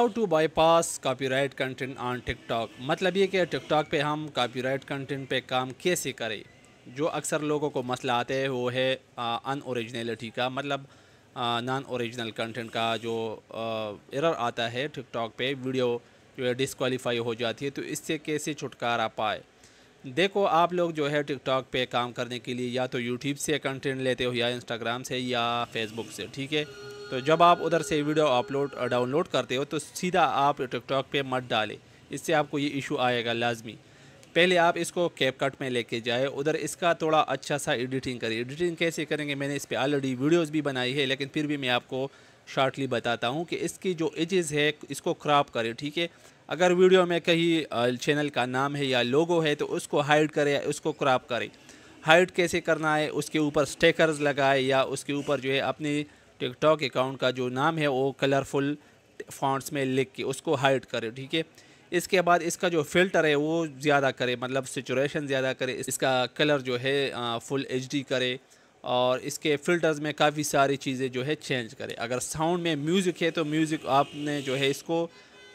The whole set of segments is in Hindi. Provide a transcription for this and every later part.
how to bypass copy content on TikTok मतलब ये कि टिकटॉक पे हम कॉपीराइट कंटेंट पे काम कैसे करें जो अक्सर लोगों को मसला आते हैं वो है अन ओरिजिनलिटी का मतलब नॉन ओरिजिनल कंटेंट का जो एरर आता है टिकटॉक पे वीडियो जो है डिसकॉलीफाई हो जाती है तो इससे कैसे छुटकारा पाए देखो आप लोग जो है टिकटॉक पे काम करने के लिए या तो यूट्यूब से कंटेंट लेते हो या इंस्टाग्राम से या फेसबुक से ठीक है तो जब आप उधर से वीडियो अपलोड डाउनलोड करते हो तो सीधा आप टिकटॉक पे मत डालें इससे आपको ये इशू आएगा लाजमी पहले आप इसको कैप कट में लेके जाए उधर इसका थोड़ा अच्छा सा एडिटिंग करिए एडिटिंग कैसे करेंगे मैंने इस पर ऑलरेडी वीडियोज़ भी बनाई है लेकिन फिर भी मैं आपको शॉर्टली बताता हूँ कि इसकी जो एजेज़ है इसको क्रॉप करें ठीक है अगर वीडियो में कहीं चैनल का नाम है या लोगो है तो उसको हाइड करें या उसको क्रॉप करें हाइड कैसे करना है उसके ऊपर स्टेकर्स लगाए या उसके ऊपर जो है अपनी टिकटॉक अकाउंट का जो नाम है वो कलरफुल फॉन्ट्स में लिख के उसको हाइड करें ठीक है इसके बाद इसका जो फिल्टर है वो ज़्यादा करे मतलब सिचुएशन ज़्यादा करे इसका कलर जो है आ, फुल एच करे और इसके फ़िल्टर्स में काफ़ी सारी चीज़ें जो है चेंज करे अगर साउंड में म्यूज़िक है तो म्यूज़िक आपने जो है इसको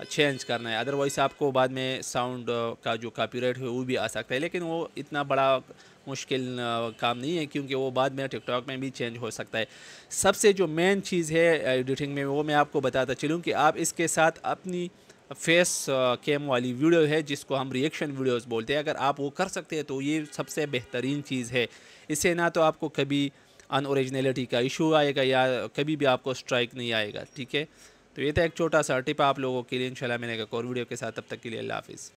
चेंज करना है अदरवाइज आपको बाद में साउंड का जो कॉपीराइट है वो भी आ सकता है लेकिन वो इतना बड़ा मुश्किल काम नहीं है क्योंकि वो बाद में टिकटॉक में भी चेंज हो सकता है सबसे जो मेन चीज़ है एडिटिंग में वो मैं आपको बताता चलूँ कि आप इसके साथ अपनी फेस कैम वाली वीडियो है जिसको हम रिएक्शन वीडियोस बोलते हैं अगर आप वो कर सकते हैं तो ये सबसे बेहतरीन चीज़ है इससे ना तो आपको कभी अनओरिजिनलिटी का इशू आएगा या कभी भी आपको स्ट्राइक नहीं आएगा ठीक है तो ये था एक छोटा सा टिप आप लोगों के लिए इंशाल्लाह मिलेगा एक और वीडियो के साथ तब तक के लिए अल्लाह हाफिज़